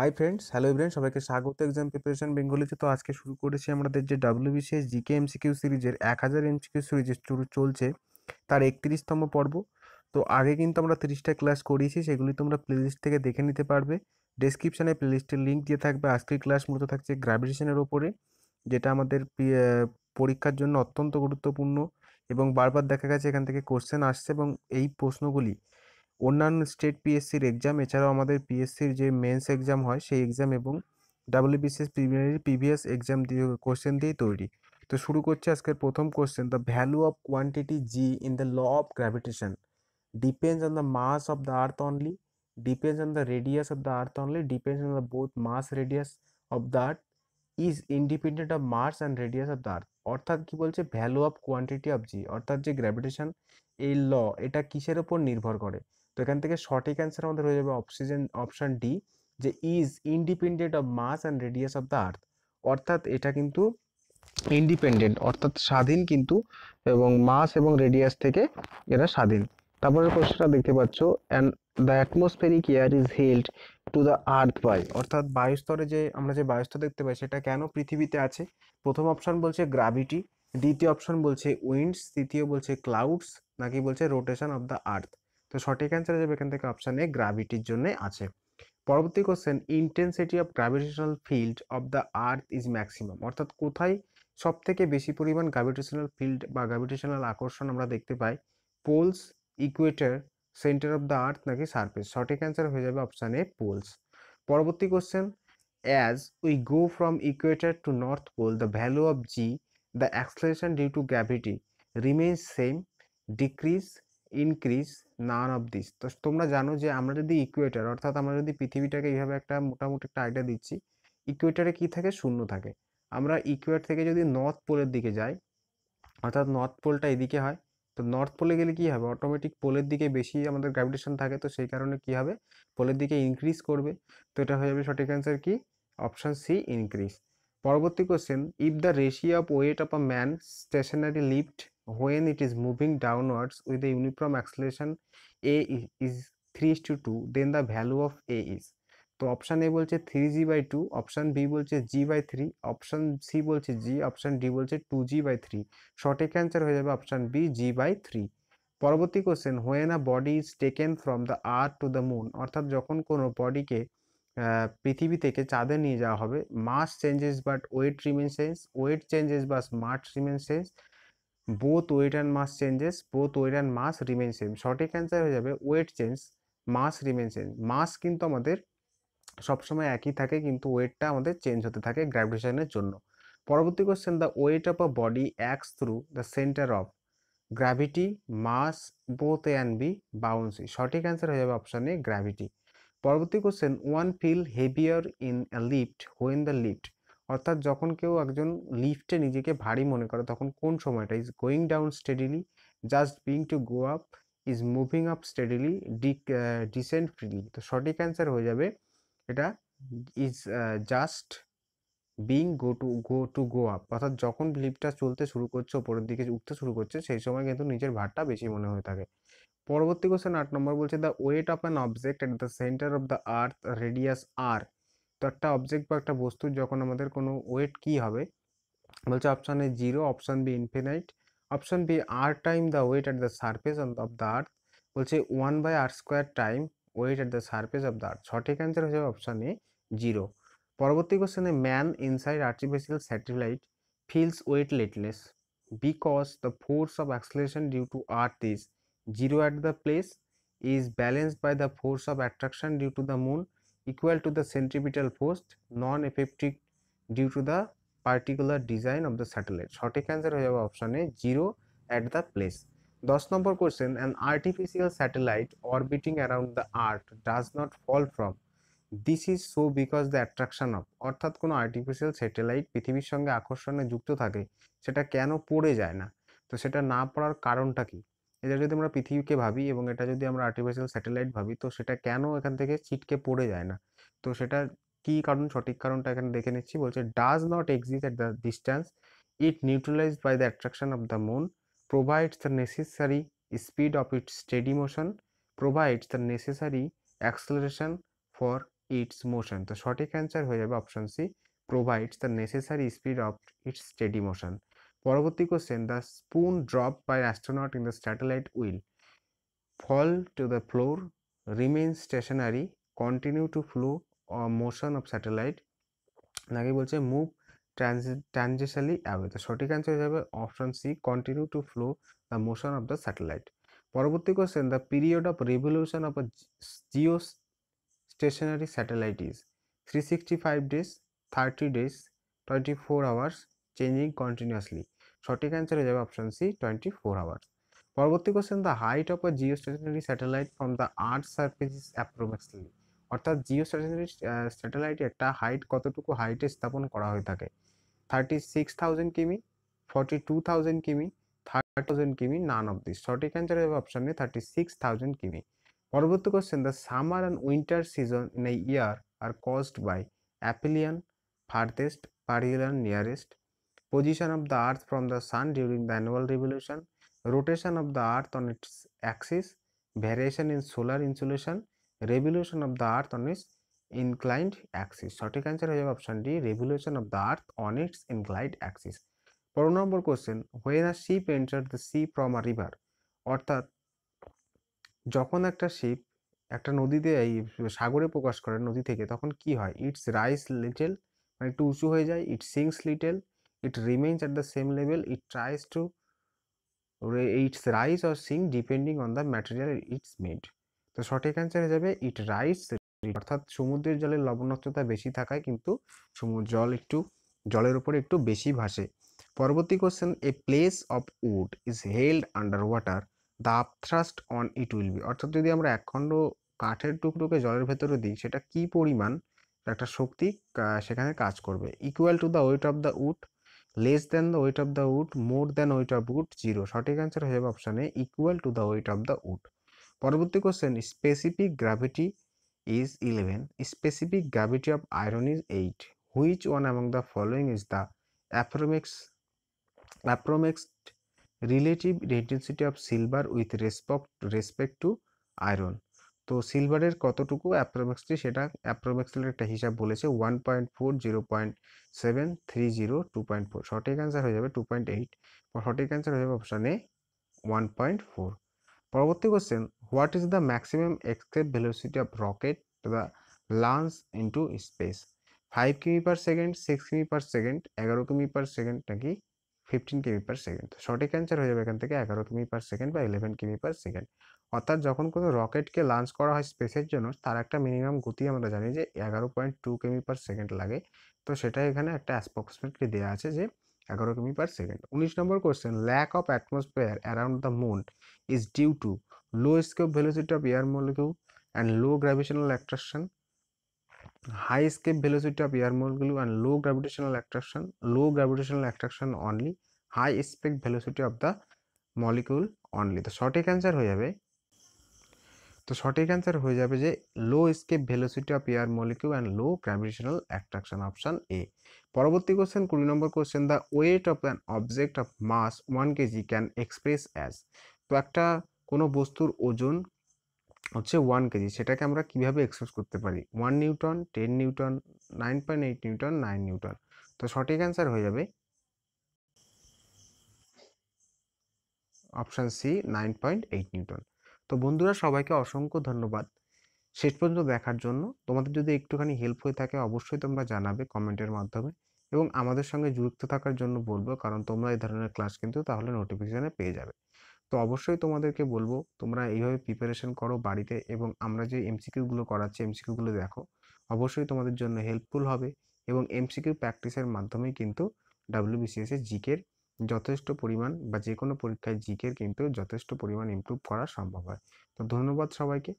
Hi friends hello ইব্রেন সবাইকে স্বাগত exam preparation বেঙ্গলিতে তো আজকে শুরু করেছি আমাদের যে ডাব্লিউবিসিএস জিকে এমসিকিউ সিরিজের এক হাজার এমসিকিউ চুরু চলছে তার একত্রিশতম পর্ব তো আগে কিন্তু আমরা তিরিশটা ক্লাস করিয়েছি সেগুলি তোমরা প্লেলিস্ট থেকে দেখে নিতে পারবে ডেসক্রিপশানে প্লেলিস্টের লিঙ্ক দিয়ে থাকবে আজকের ক্লাস মূলত থাকছে গ্র্যাভিটেশনের ওপরে যেটা আমাদের পরীক্ষার জন্য অত্যন্ত গুরুত্বপূর্ণ এবং বারবার দেখা গেছে এখান থেকে কোশ্চেন আসছে এবং এই প্রশ্নগুলি ওনারন স্টেট পিএসসি এর एग्जाम এছাড়া আমাদের পিএসসি এর যে মেইনস एग्जाम হয় সেই एग्जाम এবং دب্লুবিসিএস প্রিভিয়ারি পিবিএস एग्जाम क्वेश्चन দিয়ে তৈরি তো শুরু করতে আজকে প্রথম question the value of quantity G in the law of gravitation depends on the mass of the earth only depends on the radius of the earth only depends on the both mass radius of that is independent of mass and radius of earth অর্থাৎ কি বলছে value of quantity of G অর্থাৎ যে gravitation এই ল এটা কিসের ওপর নির্ভর করে তো এখান থেকে সঠিক অ্যান্সার আমাদের হয়ে যাবে অক্সিজেন অপশান ডি যে is independent of mass and radius of the earth অর্থাৎ এটা কিন্তু ইন্ডিপেন্ডেন্ট অর্থাৎ স্বাধীন কিন্তু এবং মাস এবং রেডিয়াস থেকে এরা স্বাধীন তারপরের প্রশ্নটা দেখতে পাচ্ছ and the atmospheric air is held to the earth by অর্থাৎ বায়ুস্তরে যে আমরা যে বায়ুস্তর দেখতে পাই সেটা কেন পৃথিবীতে আছে প্রথম অপশন বলছে গ্রাভিটি দ্বিতীয় অপশন বলছে উইন্ডস তৃতীয় বলছে ক্লাউডস নাকি বলছে রোটেশন অফ দ্য আর্থ তো সঠিক অ্যান্সার যাবে এখান থেকে অপশান এ গ্র্যাভিটির জন্য আছে পরবর্তী question intensity of gravitational field of the earth is maximum অর্থাৎ কোথায় সব থেকে বেশি পরিমাণ গ্র্যাভিটেশনাল ফিল্ড বা গ্র্যাভিটেশনাল আকর্ষণ আমরা দেখতে পাই poles equator centre of the earth নাকি সারফেস সঠিক অ্যান্সার হয়ে যাবে অপশান এ পোলস পরবর্তী question as we go from equator to north pole the value of G the acceleration due to gravity remains same decrease increase none of this তো তোমরা জানো যে আমরা যদি ইকুয়েটার অর্থাৎ আমরা যদি পৃথিবীটাকে এইভাবে একটা মোটামুটি একটা আইডিয়া দিচ্ছি ইকুয়েটারে কি থাকে শূন্য থাকে আমরা ইকুয়েটার থেকে যদি নর্থ পোলের দিকে যাই অর্থাৎ নর্থ পোলটা এদিকে হয় তো নর্থ পোলে গেলে কি হবে অটোমেটিক পোলের দিকে বেশি আমাদের গ্র্যাভিটেশন থাকে তো সেই কারণে কি হবে পোলের দিকে ইনক্রিজ করবে তো এটা হয়ে যাবে সঠিক অ্যান্সার কি অপশান সি ইনক্রিজ পরবর্তী question if the ratio of weight of a man stationary lift when it is moving downwards with a uniform acceleration a is three is to two then the value of a is তো option A বলছে three G by two option B বলছে G by three option C বলছে G option D বলছে two G by three সঠিক answer হয়ে যাবে option B g by three পরবর্তী question when a body is taken from the earth to the moon অর্থাৎ যখন কোনো বডিকে পৃথিবী থেকে চাঁদে নিয়ে যাওয়া হবে mass changes but weight remain sense weight changes বা smart remain sense both weight and mass changes both weight and mass remain same সঠিক অ্যান্সার হয়ে যাবে weight change mass remain same mass কিন্তু আমাদের সবসময় একই থাকে কিন্তু ওয়েটটা আমাদের চেঞ্জ হতে থাকে গ্র্যাভিটেশনের জন্য পরবর্তী question the weight of a body acts through the centre of gravity mass both and B buoyancy সঠিক অ্যান্সার হয়ে যাবে অপশানে গ্র্যাভিটি পরবর্তী question one feel heavier in lift when the lift অর্থাৎ যখন কেউ একজন লিফটে নিজেকে ভারী মনে করে তখন কোন সময়টা is going down steadily just being to go up is moving up steadily descent freely তো সঠিক অ্যান্সার হয়ে যাবে এটা is just being go to go to go up অর্থাৎ যখন লিফটটা চলতে শুরু করছে ওপরের দিকে উঠতে শুরু করছে সেই সময় কিন্তু নিজের ভারটা বেশি মনে হয়ে থাকে পরবর্তী কোশ্চেন আট নম্বর বলছে the weight of an object at the centre of the earth radius R তো একটা অবজেক্ট বা একটা বস্তু যখন আমাদের কোনো ওয়েট কি হবে বলছে option A zero option B infinite option B R time the weight at the surface of the earth বলছে one by R square time weight at the surface of the earth সঠিক answer হচ্ছে option A zero পরবর্তী কোশ্চেনে man inside artificial satellite feels weightless because the force of acceleration due to earth is zero at the place is balanced by the force of attraction due to the moon equal to the centripetal force non effective due to the particular design of the satellite সঠিক answer হয়ে যাবে অপশানে zero at the place দশ নম্বর question an artificial satellite orbiting around the earth does not fall from this is so because the attraction of অর্থাৎ কোনো artificial satellite পৃথিবীর সঙ্গে আকর্ষণে যুক্ত থাকে সেটা কেন পড়ে যায় না তো সেটা না পড়ার কারণটা কি এটা যদি আমরা পৃথিবীকে ভাবি এবং এটা যদি আমরা আর্টিফিশিয়াল স্যাটেলাইট ভাবি তো সেটা কেন এখান থেকে ছিটকে পড়ে যায় না তো সেটা কি কারণ সঠিক কারণটা এখানে দেখে নিচ্ছি বলছে does not exist at the distance it neutralize by the attraction of the moon provides the necessary speed of its steady motion, provides the necessary acceleration for its motion. তো সঠিক answer হয়ে যাবে option c provides the necessary speed of its steady motion. পরবর্তী the spoon dropped by astronaut in the satellite will fall to the floor remain stationary continue to flow or motion of satellite নাকি বলছে move ট্রানজেশালি away তো সঠিক answer হয়ে যাবে option C continue to flow the motion of the satellite পরবর্তী question the period of revolution of geostationary satellite is three sixty five days thirty days twenty four hours changing continuously সঠিক answer হয়ে যাবে option C twenty four hours পরবর্তী question the height of geostationary satellite from the earth surface is approximately অর্থাৎ Jio stationery স্যাটেলাইটের একটা height কতটুকু হাইটে স্থাপন করা হয়ে থাকে 36,000 কিমি 42,000 কিমি 30,000 কিমি নান অফ দিস সঠিক অ্যান্সার হবে অপশনে থার্টি কিমি পরবর্তী question the summer and winter season in a year are caused by aphelion farthest perihelion nearest position of the earth from the sun during the annual revolution rotation of the earth on its axis variation in solar insolation revolution of the earth on its inclined axis সঠিক answer হয়ে যাবে option D revolution of the earth on its inclined axis পনেরো নম্বর question when a ship enter the sea from a river অর্থাৎ যখন একটা sheep একটা নদীতে এই সাগরে প্রকাশ করে নদী থেকে তখন কি হয় ইটস রাইস লিটেল মানে একটু উঁচু হয়ে যায় it sinks little it remains at the same level it tries to its rise or sink depending on the material it's made তো সঠিক অ্যান্সার হয়ে যাবে ইট রাইস অর্থাৎ সমুদ্রের জলের লবণাক্ততা বেশি থাকায় কিন্তু সমুদ্র জল একটু জলের উপরে একটু বেশি ভাসে পরবর্তী question a place of wood is held under water the upthrust on it will be অর্থাৎ যদি আমরা একখণ্ড কাঠের টুকরোকে জলের ভেতরে দিই সেটা কি পরিমাণ একটা শক্তি সেখানে কাজ করবে equal to the weight of the wood less than the weight of the wood more than weight of wood zero সঠিক অ্যান্সার হয়ে যাবে অপশানে equal to the weight of the wood পরবর্তী question specific gravity is 11. Specific gravity of iron is 8. Which one among the following is the appromax, appromax relative density of silver with respect, respect to iron? তো সিলভারের কতটুকু অ্যাপ্রোম্যাক্সটি সেটা অ্যাপ্রোম্যাক্সের একটা হিসাব বলেছে one point four zero point seven three zero two point four সঠিক answer হয়ে যাবে টু পয়েন্ট এইট সঠিক অ্যান্সার হয়ে যাবে অপশানে ওয়ান পয়েন্ট ফোর পরবর্তী question what is the maximum escape velocity of rocket to the launch into space five কিমি per second six কিমি পার সেকেন্ড এগারো কিমি পার সেকেন্ড নাকি ফিফটিন কিমি পার সেকেন্ড সঠিক অ্যান্সার হয়ে যাবে এখান থেকে এগারো কিমি পার সেকেন্ড বা ইলেভেন কিমি পার সেকেন্ড অর্থাৎ যখন কোনো রকেটকে লঞ্চ করা হয় স্পেসের জন্য তার একটা মিনিমাম গতি আমরা জানি যে এগারো পয়েন্ট টু কিমি পার সেকেন্ড লাগে তো সেটাই এখানে একটা অ্যাসপ্রক্সিমেটলি দেওয়া আছে যে এগারো কিমি পার সেকেন্ড উনিশ নম্বর question lack of atmosphere around the moon is due to low escape velocity of air molecule and low gravitational attraction high escape velocity of air molecule and low gravitational attraction low gravitational attraction only high স্পেক velocity of the molecule only তো সঠিক answer হয়ে যাবে তো সঠিক answer হয়ে যাবে যে low escape velocity of air molecule and low gravitational attraction option A পরবর্তী কোশ্চেন কুড়ি নম্বর question the weight of an object of mass one kg can express as তো একটা কোনো বস্তুর ওজন হচ্ছে ওয়ান কেজি সেটাকে আমরা কীভাবে এক্সপ্রেস করতে পারি one newton ten newton nine point eight newton nine newton তো সঠিক অ্যান্সার হয়ে যাবে option C nine point eight newton তো বন্ধুরা সবাইকে অসংখ্য ধন্যবাদ শেষ পর্যন্ত দেখার জন্য তোমাদের যদি একটুখানি হেল্প হয়ে থাকে অবশ্যই তোমরা জানাবে কমেন্টের মাধ্যমে এবং আমাদের সঙ্গে যুক্ত থাকার জন্য বলবো কারণ তোমরা এই ধরনের ক্লাস কিন্তু তাহলে নোটিফিকেশানে পেয়ে যাবে তো অবশ্যই তোমাদেরকে বলবো তোমরা এইভাবে প্রিপারেশন করো বাড়িতে এবং আমরা যে এমসিকিউগুলো করাচ্ছি এমসিকিউগুলো দেখো অবশ্যই তোমাদের জন্য হেল্পফুল হবে এবং এমসিকিউ প্র্যাকটিসের মাধ্যমেই কিন্তু ডাব্লিউবিসিএসের e জিকের যথেষ্ট পরিমাণ বা যে কোনো পরীক্ষায় জিকের কিন্তু যথেষ্ট পরিমাণ ইমপ্রুভ করা সম্ভব হয় তো ধন্যবাদ সবাইকে